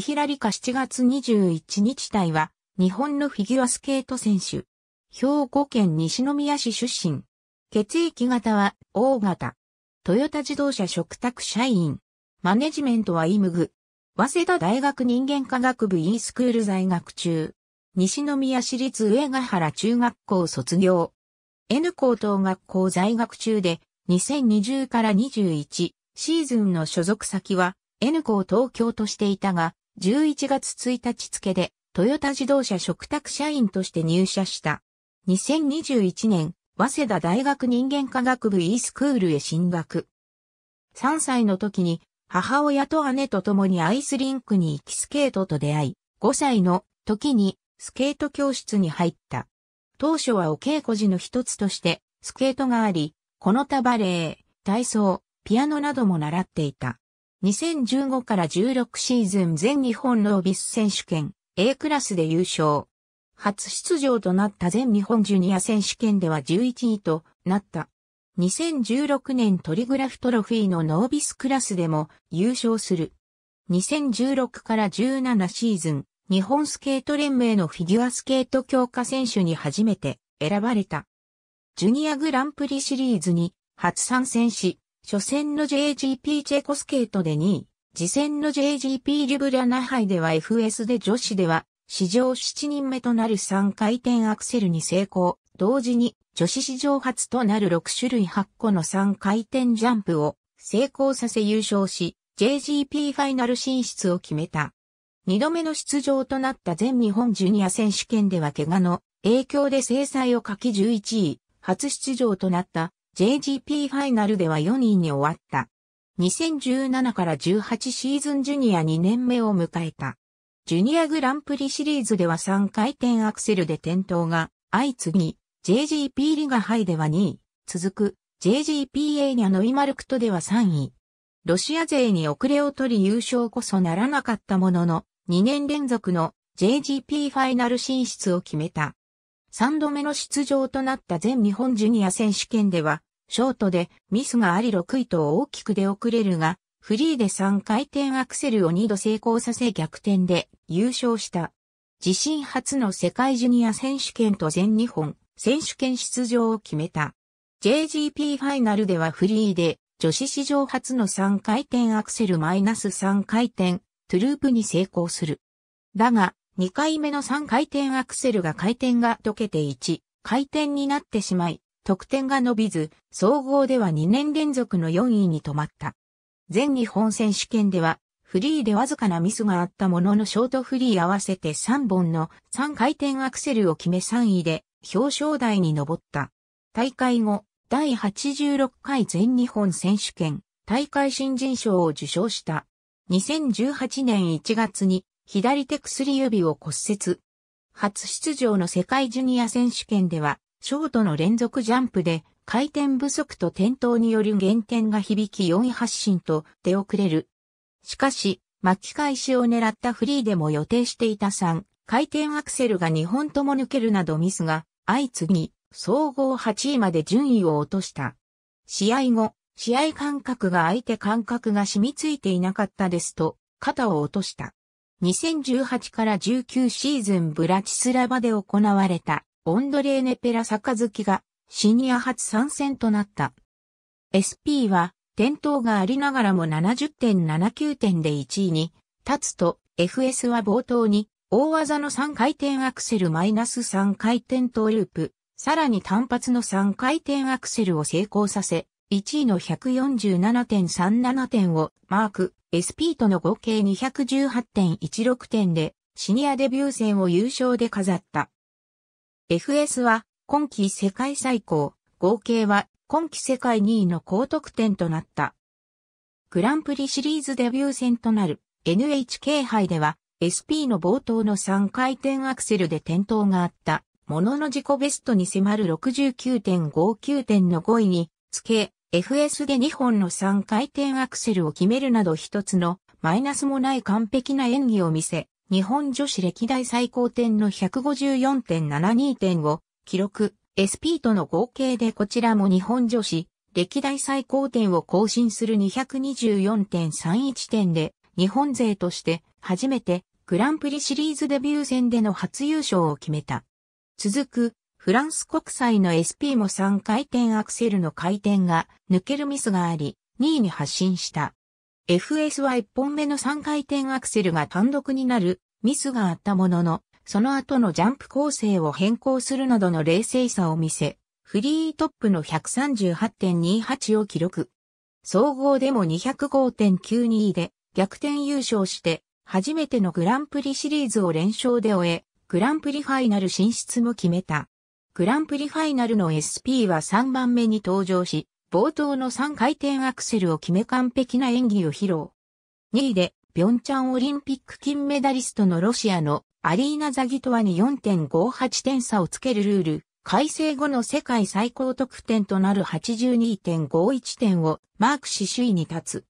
ヒ平リカ7月21日隊は、日本のフィギュアスケート選手。兵庫県西宮市出身。血液型は、O 型。トヨタ自動車食卓社員。マネジメントはイムグ。早稲田大学人間科学部 e スクール在学中。西宮市立上ヶ原中学校卒業。N 高等学校在学中で、2020から21シーズンの所属先は、N 校東京としていたが、11月1日付で、トヨタ自動車嘱託社員として入社した。2021年、早稲田大学人間科学部 e スクールへ進学。3歳の時に、母親と姉と共にアイスリンクに行きスケートと出会い、5歳の時にスケート教室に入った。当初はお稽古時の一つとして、スケートがあり、この他バレエ、体操、ピアノなども習っていた。2015から16シーズン全日本ノービス選手権 A クラスで優勝。初出場となった全日本ジュニア選手権では11位となった。2016年トリグラフトロフィーのノービスクラスでも優勝する。2016から17シーズン、日本スケート連盟のフィギュアスケート強化選手に初めて選ばれた。ジュニアグランプリシリーズに初参戦し、初戦の JGP チェコスケートで2位、次戦の JGP リュブリャナ杯では FS で女子では、史上7人目となる3回転アクセルに成功、同時に女子史上初となる6種類8個の3回転ジャンプを成功させ優勝し、JGP ファイナル進出を決めた。2度目の出場となった全日本ジュニア選手権では怪我の影響で制裁を書き11位、初出場となった JGP ファイナルでは4位に終わった。2017から18シーズンジュニア2年目を迎えた。ジュニアグランプリシリーズでは3回転アクセルで転倒が相次ぎ、JGP リガハイでは2位、続く JGP エニャノイマルクトでは3位。ロシア勢に遅れを取り優勝こそならなかったものの、2年連続の JGP ファイナル進出を決めた。3度目の出場となった全日本ジュニア選手権では、ショートでミスがあり6位と大きく出遅れるが、フリーで3回転アクセルを2度成功させ逆転で優勝した。自身初の世界ジュニア選手権と全日本選手権出場を決めた。JGP ファイナルではフリーで女子史上初の3回転アクセルマイナス3回転トゥループに成功する。だが、2回目の3回転アクセルが回転が解けて1回転になってしまい、得点が伸びず、総合では2年連続の4位に止まった。全日本選手権では、フリーでわずかなミスがあったもののショートフリー合わせて3本の3回転アクセルを決め3位で表彰台に上った。大会後、第86回全日本選手権大会新人賞を受賞した。2018年1月に左手薬指を骨折。初出場の世界ジュニア選手権では、ショートの連続ジャンプで回転不足と転倒による減点が響き4位発進と出遅れる。しかし、巻き返しを狙ったフリーでも予定していた3、回転アクセルが2本とも抜けるなどミスが相次ぎ、総合8位まで順位を落とした。試合後、試合感覚が相手感覚が染みついていなかったですと、肩を落とした。2018から19シーズンブラチスラバで行われたオンドレーネ・ペラ・坂月がシニア初参戦となった。SP は転倒がありながらも70.79点で1位に立つと FS は冒頭に大技の3回転アクセルマイナス3回転トーループ、さらに単発の3回転アクセルを成功させ、1位の147.37点をマーク、SP との合計218.16点で、シニアデビュー戦を優勝で飾った。FS は、今季世界最高、合計は、今季世界2位の高得点となった。グランプリシリーズデビュー戦となる NHK 杯では、SP の冒頭の3回転アクセルで転倒があった。ものの自己ベストに迫る69.59点の5位につけ、FS で2本の3回転アクセルを決めるなど一つのマイナスもない完璧な演技を見せ、日本女子歴代最高点の154.72点を記録、SP との合計でこちらも日本女子歴代最高点を更新する224.31点で日本勢として初めてグランプリシリーズデビュー戦での初優勝を決めた。続くフランス国際の SP も3回転アクセルの回転が抜けるミスがあり、2位に発進した。FS は1本目の3回転アクセルが単独になるミスがあったものの、その後のジャンプ構成を変更するなどの冷静さを見せ、フリートップの138.28を記録。総合でも205.92で逆転優勝して、初めてのグランプリシリーズを連勝で終え、グランプリファイナル進出も決めた。グランプリファイナルの SP は3番目に登場し、冒頭の3回転アクセルを決め完璧な演技を披露。2位で、ピョンチャンオリンピック金メダリストのロシアのアリーナ・ザギトワに4.58点差をつけるルール、改正後の世界最高得点となる82.51点をマークし首位に立つ。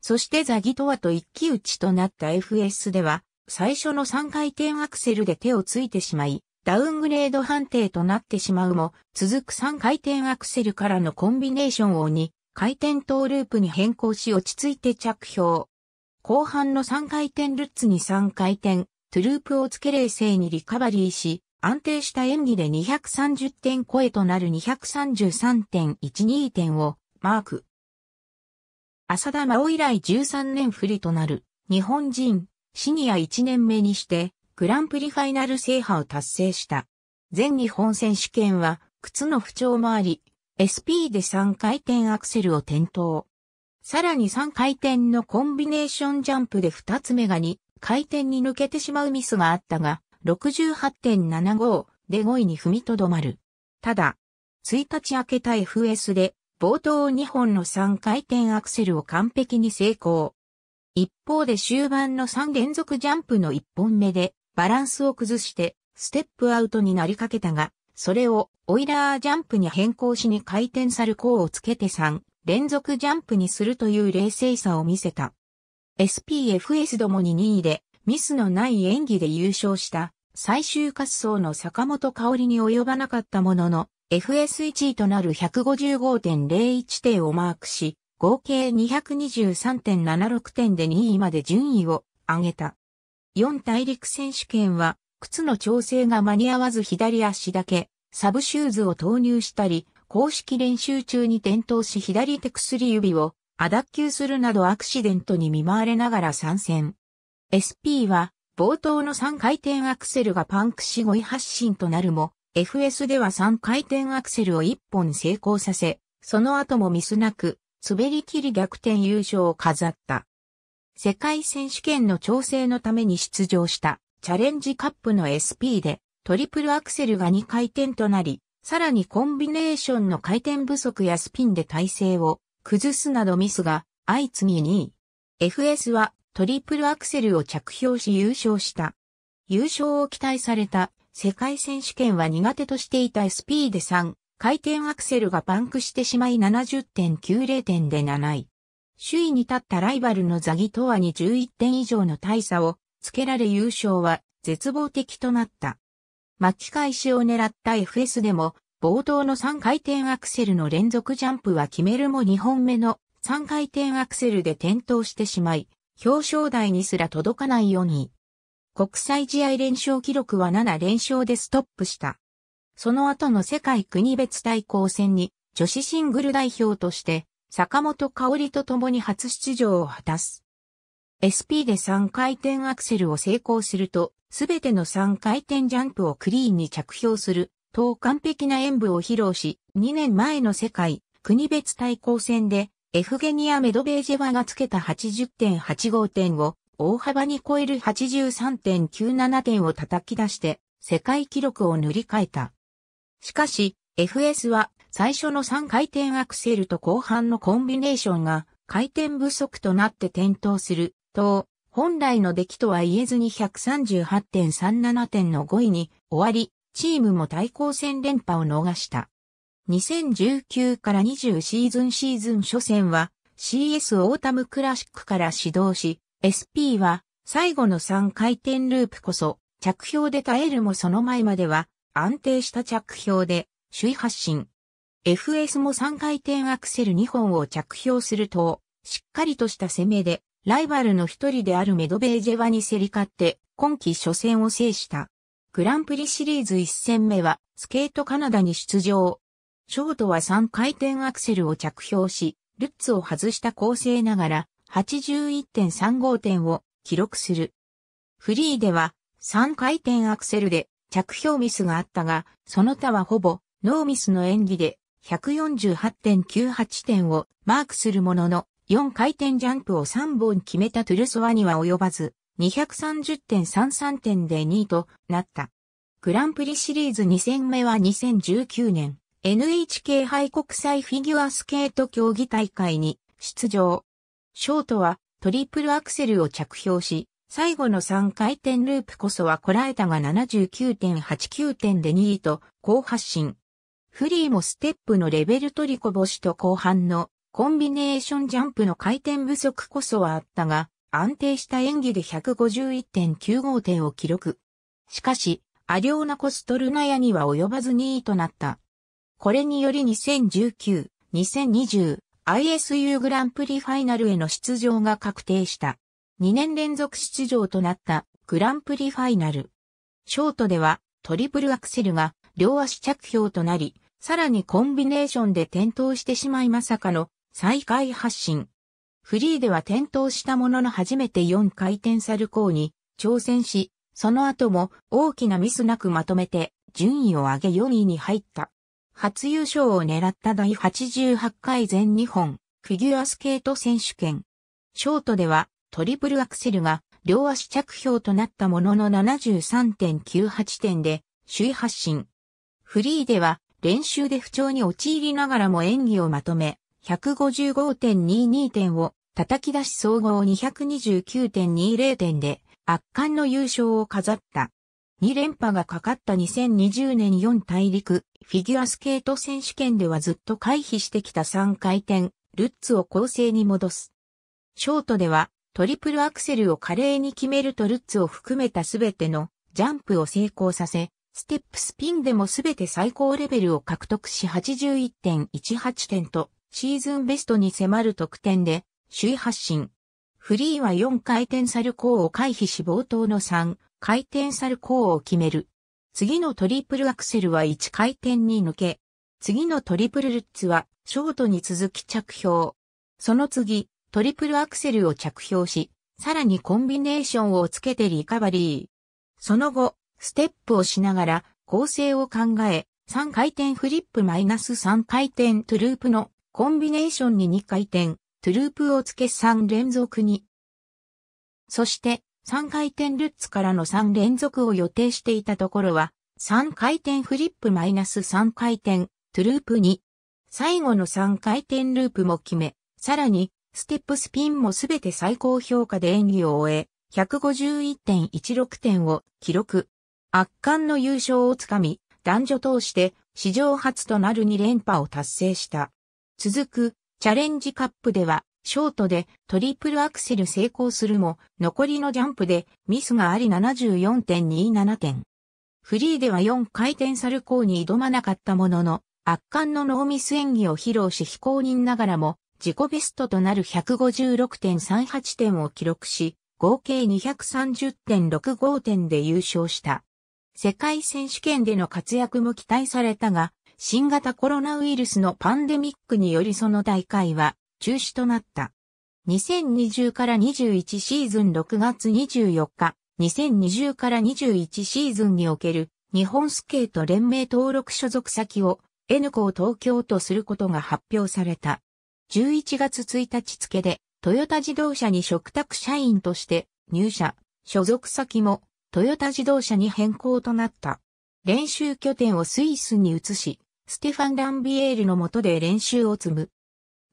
そしてザギトワと一騎打ちとなった FS では、最初の3回転アクセルで手をついてしまい、ダウングレード判定となってしまうも、続く3回転アクセルからのコンビネーションを2回転トーループに変更し落ち着いて着氷。後半の3回転ルッツに3回転、トゥループをつけ冷静にリカバリーし、安定した演技で230点超えとなる233.12点をマーク。浅田真央以来13年振りとなる日本人シニア1年目にしてグランプリファイナル制覇を達成した。全日本選手権は、靴の不調もあり、SP で3回転アクセルを転倒。さらに3回転のコンビネーションジャンプで2つ目が2回転に抜けてしまうミスがあったが、68.75で5位に踏みとどまる。ただ、1日明けた FS で冒頭2本の3回転アクセルを完璧に成功。一方で終盤の3連続ジャンプの1本目でバランスを崩してステップアウトになりかけたが、それをオイラージャンプに変更しに回転サルコーをつけて3連続ジャンプにするという冷静さを見せた。SPFS どもに2位でミスのない演技で優勝した最終滑走の坂本香織に及ばなかったものの FS1 位となる155.01点をマークし合計223.76点で2位まで順位を上げた。4大陸選手権は、靴の調整が間に合わず左足だけ、サブシューズを投入したり、公式練習中に転倒し左手薬指を、ア脱臼するなどアクシデントに見舞われながら参戦。SP は、冒頭の3回転アクセルがパンクし5位発進となるも、FS では3回転アクセルを1本成功させ、その後もミスなく、滑り切り逆転優勝を飾った。世界選手権の調整のために出場したチャレンジカップの SP でトリプルアクセルが2回転となり、さらにコンビネーションの回転不足やスピンで体勢を崩すなどミスが相次ぎ2位。FS はトリプルアクセルを着氷し優勝した。優勝を期待された世界選手権は苦手としていた SP で3、回転アクセルがパンクしてしまい70.90点で7位。首位に立ったライバルのザギトワに11点以上の大差をつけられ優勝は絶望的となった。巻き返しを狙った FS でも冒頭の3回転アクセルの連続ジャンプは決めるも2本目の3回転アクセルで転倒してしまい、表彰台にすら届かないように。国際試合連勝記録は7連勝でストップした。その後の世界国別対抗戦に女子シングル代表として坂本香織と共に初出場を果たす。SP で3回転アクセルを成功すると、すべての3回転ジャンプをクリーンに着氷する、と完璧な演舞を披露し、2年前の世界、国別対抗戦で、エフゲニア・メドベージェワがつけた80.85点を、大幅に超える83.97点を叩き出して、世界記録を塗り替えた。しかし、FS は最初の3回転アクセルと後半のコンビネーションが回転不足となって転倒すると、本来の出来とは言えずに138.37点の5位に終わり、チームも対抗戦連覇を逃した。2019から20シーズンシーズン初戦は CS オータムクラシックから始動し、SP は最後の3回転ループこそ着氷で耐えるもその前までは安定した着氷で首位発進。FS も3回転アクセル2本を着氷すると、しっかりとした攻めで、ライバルの一人であるメドベージェワに競り勝って、今季初戦を制した。グランプリシリーズ1戦目は、スケートカナダに出場。ショートは3回転アクセルを着氷し、ルッツを外した構成ながら、81.35点を記録する。フリーでは、3回転アクセルで着氷ミスがあったが、その他はほぼノーミスの演技で148.98点をマークするものの、4回転ジャンプを3本決めたトゥルソワには及ばず、230.33点で2位となった。グランプリシリーズ2戦目は2019年、NHK 杯国際フィギュアスケート競技大会に出場。ショートはトリプルアクセルを着氷し、最後の3回転ループこそはこらえたが79.89点で2位と好発進。フリーもステップのレベル取りこぼしと後半のコンビネーションジャンプの回転不足こそはあったが、安定した演技で151.95点を記録。しかし、アリオーナ・コストルナヤには及ばず2位となった。これにより2019、2020、ISU グランプリファイナルへの出場が確定した。2年連続出場となったグランプリファイナル。ショートではトリプルアクセルが両足着氷となり、さらにコンビネーションで転倒してしまいまさかの再開発進。フリーでは転倒したものの初めて4回転サルコーに挑戦し、その後も大きなミスなくまとめて順位を上げ4位に入った。初優勝を狙った第88回全日本フィギュアスケート選手権。ショートではトリプルアクセルが両足着氷となったものの73.98点で首位発進。フリーでは練習で不調に陥りながらも演技をまとめ、155.22点を叩き出し総合229.20点で圧巻の優勝を飾った。2連覇がかかった2020年4大陸フィギュアスケート選手権ではずっと回避してきた3回転、ルッツを構成に戻す。ショートではトリプルアクセルを華麗に決めるとルッツを含めたすべてのジャンプを成功させ、ステップスピンでもすべて最高レベルを獲得し81.18点とシーズンベストに迫る得点で首位発進。フリーは4回転サルコーを回避し冒頭の3回転サルコーを決める。次のトリプルアクセルは1回転に抜け。次のトリプルルッツはショートに続き着氷。その次、トリプルアクセルを着氷し、さらにコンビネーションをつけてリカバリー。その後、ステップをしながら構成を考え、3回転フリップマイナス3回転トゥループのコンビネーションに2回転トゥループをつけ3連続に。そして3回転ルッツからの3連続を予定していたところは3回転フリップマイナス3回転トゥループ2。最後の3回転ループも決め、さらにステップスピンもすべて最高評価で演技を終え、151.16点を記録。圧巻の優勝をつかみ、男女通して史上初となる2連覇を達成した。続くチャレンジカップでは、ショートでトリプルアクセル成功するも、残りのジャンプでミスがあり74.27点。フリーでは4回転サルコーに挑まなかったものの、圧巻のノーミス演技を披露し非公認ながらも、自己ベストとなる156.38点を記録し、合計230.65点で優勝した。世界選手権での活躍も期待されたが、新型コロナウイルスのパンデミックによりその大会は中止となった。2020から21シーズン6月24日、2020から21シーズンにおける日本スケート連盟登録所属先を N 校東京とすることが発表された。11月1日付でトヨタ自動車に嘱託社員として入社、所属先もトヨタ自動車に変更となった。練習拠点をスイスに移し、ステファン・ランビエールの下で練習を積む。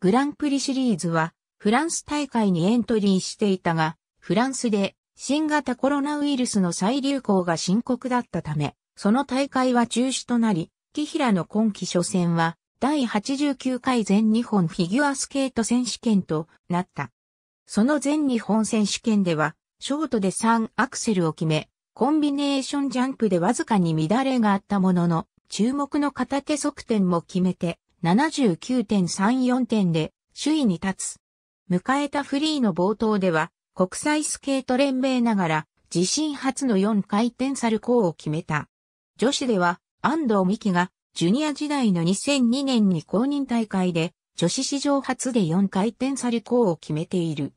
グランプリシリーズは、フランス大会にエントリーしていたが、フランスで新型コロナウイルスの再流行が深刻だったため、その大会は中止となり、木平の今季初戦は、第89回全日本フィギュアスケート選手権となった。その全日本選手権では、ショートで3アクセルを決め、コンビネーションジャンプでわずかに乱れがあったものの、注目の片手側転も決めて、79.34点で首位に立つ。迎えたフリーの冒頭では、国際スケート連盟ながら、自身初の4回転サルコーを決めた。女子では、安藤美希が、ジュニア時代の2002年に公認大会で、女子史上初で4回転サルコーを決めている。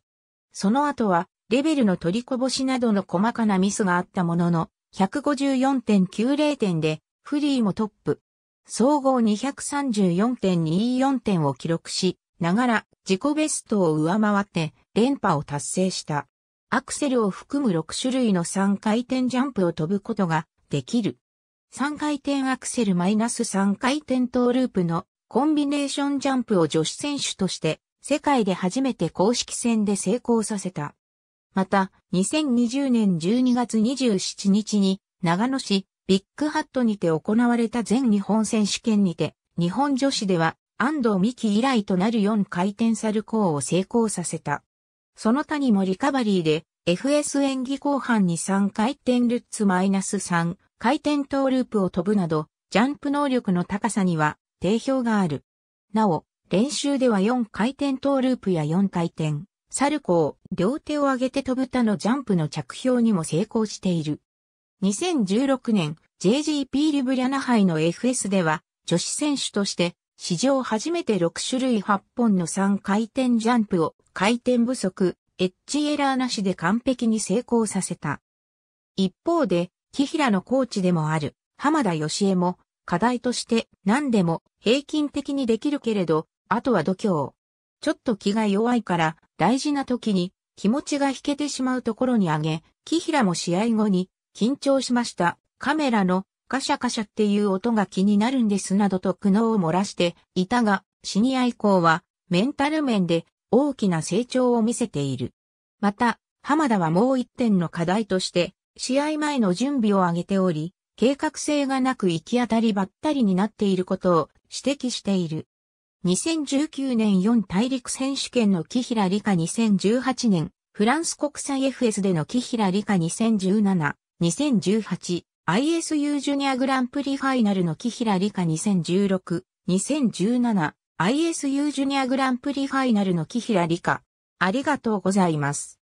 その後は、レベルの取りこぼしなどの細かなミスがあったものの、154.90点で、フリーもトップ。総合234.24点を記録し、ながら自己ベストを上回って連覇を達成した。アクセルを含む6種類の3回転ジャンプを飛ぶことができる。3回転アクセルマイナス3回転トーループのコンビネーションジャンプを女子選手として世界で初めて公式戦で成功させた。また、2020年12月27日に、長野市、ビッグハットにて行われた全日本選手権にて、日本女子では、安藤美希以来となる4回転サルコーを成功させた。その他にもリカバリーで、FS 演技後半に3回転ルッツマイナス3回転トーループを飛ぶなど、ジャンプ能力の高さには定評がある。なお、練習では4回転トーループや4回転、サルコー、両手を上げて飛ぶ他のジャンプの着氷にも成功している。2016年 JGP リブリャナ杯の FS では女子選手として史上初めて6種類8本の3回転ジャンプを回転不足、エッジエラーなしで完璧に成功させた。一方で、木平のコーチでもある浜田義恵も課題として何でも平均的にできるけれど、あとは度胸。ちょっと気が弱いから大事な時に気持ちが引けてしまうところにあげ、木平も試合後に、緊張しました。カメラのカシャカシャっていう音が気になるんですなどと苦悩を漏らしていたが、シニア以降はメンタル面で大きな成長を見せている。また、浜田はもう一点の課題として、試合前の準備を挙げており、計画性がなく行き当たりばったりになっていることを指摘している。2019年4大陸選手権の木平理香2018年、フランス国際 FS での木平理香2017、2018、ISU ジュニアグランプリファイナルの木平理香2016、2017、ISU ジュニアグランプリファイナルの木平理香。ありがとうございます。